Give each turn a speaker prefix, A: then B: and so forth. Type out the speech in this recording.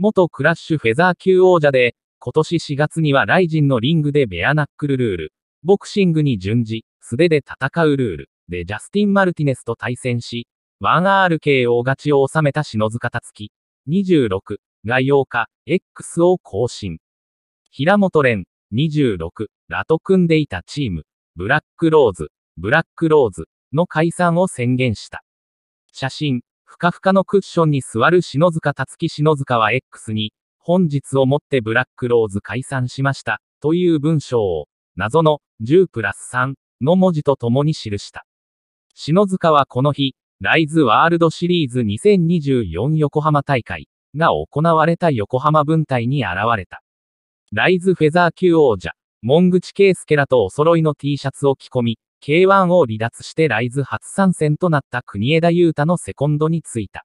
A: 元クラッシュフェザー級王者で、今年4月にはライジンのリングでベアナックルルール、ボクシングに順次、素手で戦うルール、でジャスティン・マルティネスと対戦し、1RKO 勝ちを収めた篠塚たつき、26が8日、X を更新。平本蓮、26らと組んでいたチーム、ブラックローズ、ブラックローズの解散を宣言した。写真、ふかふかのクッションに座る篠塚達樹篠塚は X に、本日をもってブラックローズ解散しました、という文章を、謎の10プラス3の文字と共に記した。篠塚はこの日、ライズワールドシリーズ2024横浜大会が行われた横浜分隊に現れた。ライズフェザー級王者、門口圭介らとお揃いの T シャツを着込み、K1 を離脱してライズ初参戦となった国枝祐太のセコンドについた。